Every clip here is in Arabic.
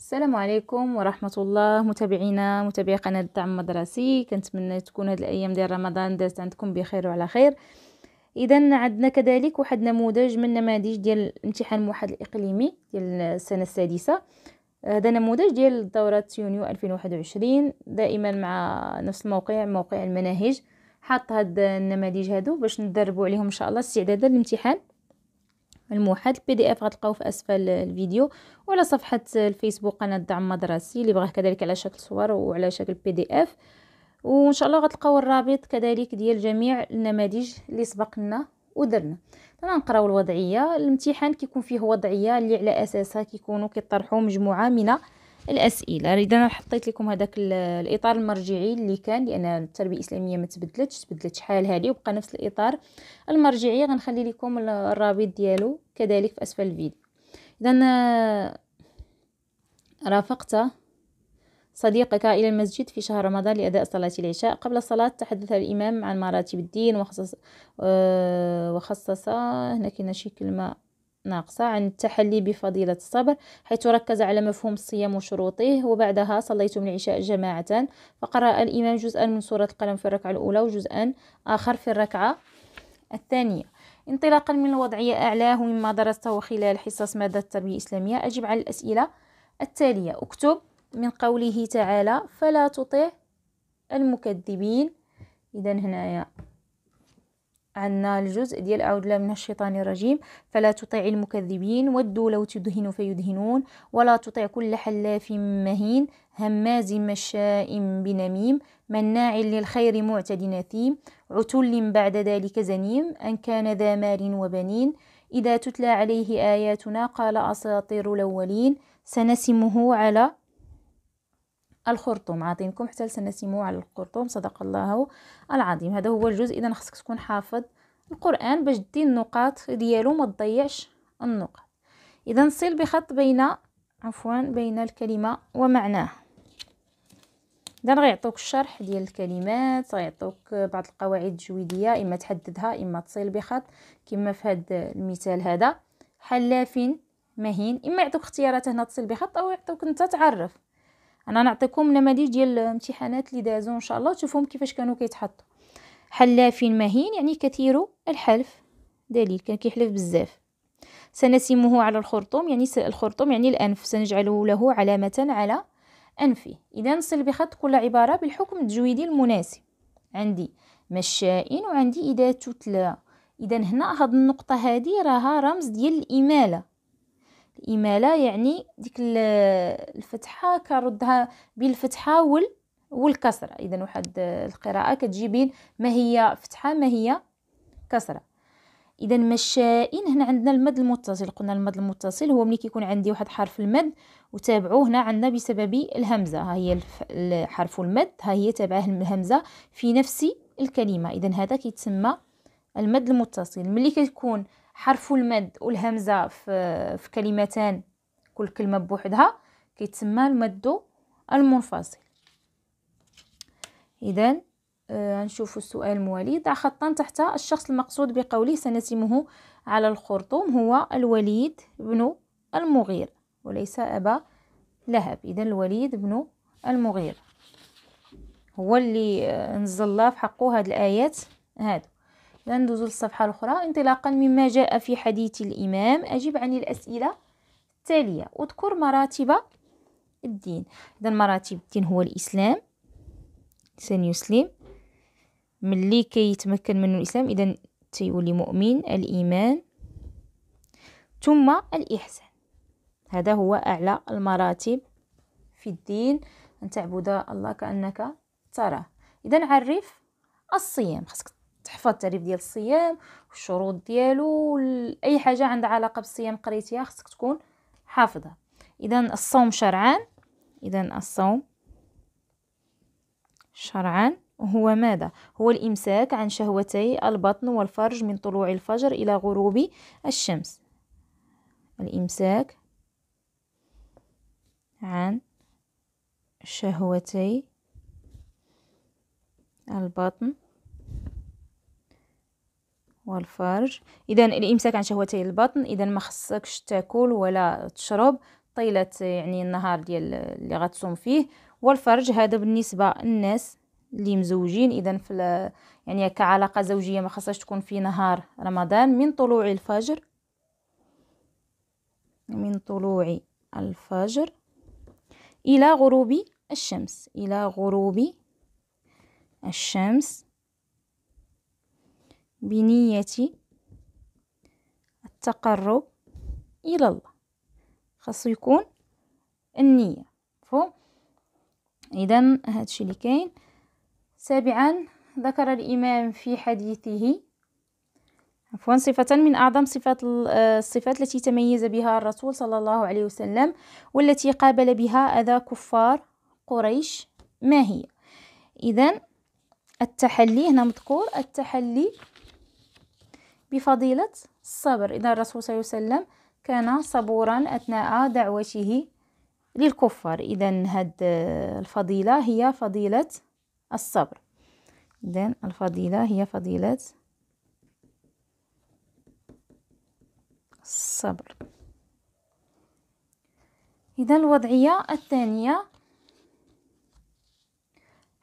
السلام عليكم ورحمة الله متابعينا متابعي قناة الدعم المدرسي كنتمنى تكون هاد الأيام ديال رمضان دازت عندكم بخير وعلى خير إذا عندنا كذلك واحد نموذج من نماذج ديال الامتحان الموحد الإقليمي ديال السنة السادسة هذا نموذج ديال دورة يونيو 2021 دائما مع نفس الموقع موقع المناهج حاط هاد النماذج هادو باش ندربوا عليهم ان شاء الله استعدادا للامتحان الموحد البي دي اف غتلقاوه في اسفل الفيديو وعلى صفحه الفيسبوك قناه دعم مدرسي اللي بغاه كذلك على شكل صور وعلى شكل بي دي اف وان شاء الله غتلقاو الرابط كذلك ديال جميع النماذج اللي سبقنا ودرنا انا نقراو الوضعيه الامتحان كيكون فيه وضعيه اللي على اساسها كيكونوا كيطرحوا مجموعه من الاسئله اذا انا حطيت لكم هذاك الاطار المرجعي اللي كان لان التربيه الاسلاميه ما تبدلتش تبدلت شحال هذه وبقى نفس الاطار المرجعي غنخلي لكم الرابط ديالو كذلك في اسفل الفيديو اذا رافقت صديقك إلى المسجد في شهر رمضان لأداء صلاة العشاء قبل الصلاة تحدث الإمام عن مراتب الدين وخصص آه، وخصص هنا كاين شي كلمة ناقصة عن التحلي بفضيلة الصبر حيث ركز على مفهوم الصيام وشروطه وبعدها صليتم العشاء جماعة فقرأ الإمام جزءا من سورة القلم في الركعة الأولى وجزءا آخر في الركعة الثانية انطلاقا من الوضعية أعلاه مما درسته خلال حصص مادة التربية الإسلامية أجب على الأسئلة التالية اكتب من قوله تعالى فلا تطع المكذبين إذا هنايا عنا الجزء ديال أعوذ بالله من الشيطان الرجيم فلا تطع المكذبين ودوا لو تدهن فيدهنون ولا تطع كل حلاف مهين هماز مشاء بنميم مناع للخير معتد أثيم عتل بعد ذلك زنيم أن كان ذا مال وبنين إذا تتلى عليه آياتنا قال أساطير الأولين سنسمه على الخرطوم عاطينكم حتى لسنسمو على الخرطوم صدق الله العظيم هذا هو الجزء اذا خصك تكون حافظ القران باش دي النقاط ديالو ما تضيعش النقاط اذا صل بخط بين عفوا بين الكلمه ومعناه اذا غيعطوك الشرح ديال الكلمات غيعطوك بعض القواعد التجويديه اما تحددها اما تصل بخط كما في هذا المثال هذا حلاف مهين اما يعطوك اختيارات هنا تصل بخط او يعطوك انت تعرف انا نعطيكم نماذج ديال الامتحانات اللي دازو ان شاء الله تشوفوهم كيفاش كانوا كيتحطوا حلاف مهين يعني كثير الحلف دليل كان كيحلف بزاف سنسمه على الخرطوم يعني الخرطوم يعني الانف سنجعل له علامه على انفه اذا نصل بخط كل عباره بالحكم التجويدي المناسب عندي مشائين وعندي اذا تتلى اذا هنا هاد النقطه هذه راها رمز ديال الاماله إمالة يعني ديك الفتحة بين بالفتحة وال والكسرة إذا واحد القراءة كتجي بين ما هي فتحة ما هي كسرة إذا مشائين هنا عندنا المد المتصل قلنا المد المتصل هو ملي كيكون عندي واحد حرف المد وتابعوه هنا عندنا بسبب الهمزة ها هي حرف المد ها هي تابعه الهمزة في نفس الكلمة إذا هذا كيتسمى المد المتصل ملي كتكون حرف المد والهمزه في, في كلمتان كل كلمه بوحدها كيتسمى المد المنفصل اذا آه، نشوف السؤال الموالي ضع خطا تحت الشخص المقصود بقوله سنسمه على الخرطوم هو الوليد بن المغير وليس أبا لهب إذا الوليد بن المغير هو اللي آه، نزل الله في حقه هاد الآيات هادو ندوزو للصفحة الأخرى انطلاقا مما جاء في حديث الإمام أجب عن الأسئلة التالية اذكر مراتب الدين إذا مراتب الدين هو الإسلام إنسان يسلم ملي كيتمكن منه الإسلام إذا تيولي مؤمن الإيمان ثم الإحسان هذا هو أعلى المراتب في الدين أن تعبد الله كأنك تراه إذا عرف الصيام خاصك تحفظ التعريف ديال الصيام والشروط ديالو اي حاجه عندها علاقه بالصيام قريتيها خصك تكون حافظها اذا الصوم شرعان اذا الصوم شرعا هو ماذا هو الامساك عن شهوتي البطن والفرج من طلوع الفجر الى غروب الشمس الامساك عن شهوتي البطن والفرج اذا الامساك عن شهوتي البطن اذا ما خصكش تاكل ولا تشرب طيله يعني النهار ديال اللي غتصوم فيه والفرج هذا بالنسبه للناس اللي مزوجين اذا في يعني كعلاقه زوجيه ما خصهاش تكون في نهار رمضان من طلوع الفجر من طلوع الفجر الى غروب الشمس الى غروب الشمس بنية التقرب إلى الله خاصو يكون النية مفهوم إذا هادشي اللي كاين سابعا ذكر الإمام في حديثه عفوا صفة من أعظم صفات آه، الصفات التي تميز بها الرسول صلى الله عليه وسلم والتي قابل بها أذى كفار قريش ما هي إذا التحلي هنا مذكور التحلي بفضيلة الصبر إذا الرسول صلى الله عليه وسلم كان صبورا أثناء دعوته للكفار إذا هاد الفضيلة هي فضيلة الصبر إذا الفضيلة هي فضيلة الصبر إذا الوضعية الثانية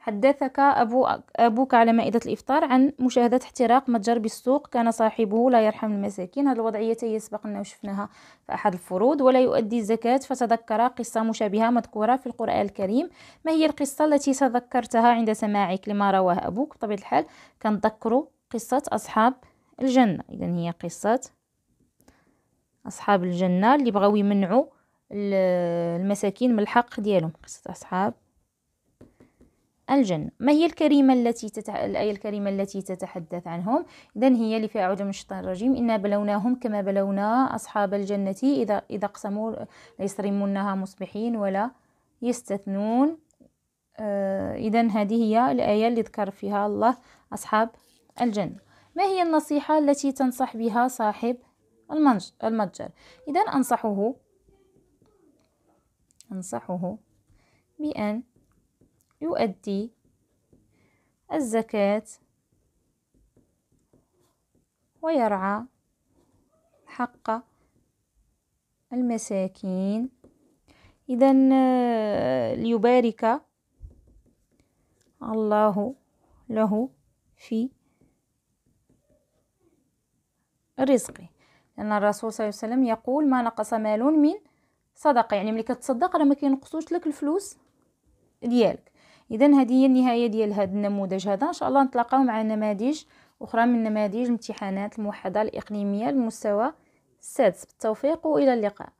حدثك أبو أبوك على مائدة الإفطار عن مشاهدة احتراق متجر بالسوق كان صاحبه لا يرحم المساكين هذه الوضعية يسبق لنا وشفناها في أحد الفروض ولا يؤدي الزكاة فتذكر قصة مشابهة مذكورة في القرآن الكريم ما هي القصة التي تذكرتها عند سماعك لما رواه أبوك بطبيعة الحال كنذكروا قصة أصحاب الجنة إذا هي قصة أصحاب الجنة اللي بغاو يمنعوا المساكين من الحق ديالهم قصة أصحاب الجنة ما هي الكريمة التي تتح... الآية الكريمة التي تتحدث عنهم إذا هي لفي أعوذ من الشيطان الرجيم إنا بلوناهم كما بلونا أصحاب الجنة إذا إذا اقسموا ليصرمنها مصبحين ولا يستثنون آه إذا هذه هي الآية اللي ذكر فيها الله أصحاب الجنة ما هي النصيحة التي تنصح بها صاحب المنج... المتجر إذا أنصحه أنصحه بأن يؤدي الزكاة ويرعى حق المساكين إذا آه، ليبارك الله له في رزقه لأن الرسول صلى الله عليه وسلم يقول ما نقص مال من صدقة يعني ملي كتصدق راه ما كينقصوش لك الفلوس ديالك اذا هذه هي النهايه ديال هذا النموذج هذا ان شاء الله نتلاقاو مع نماذج اخرى من نماذج الامتحانات الموحده الاقليميه المستوى السادس بالتوفيق والى اللقاء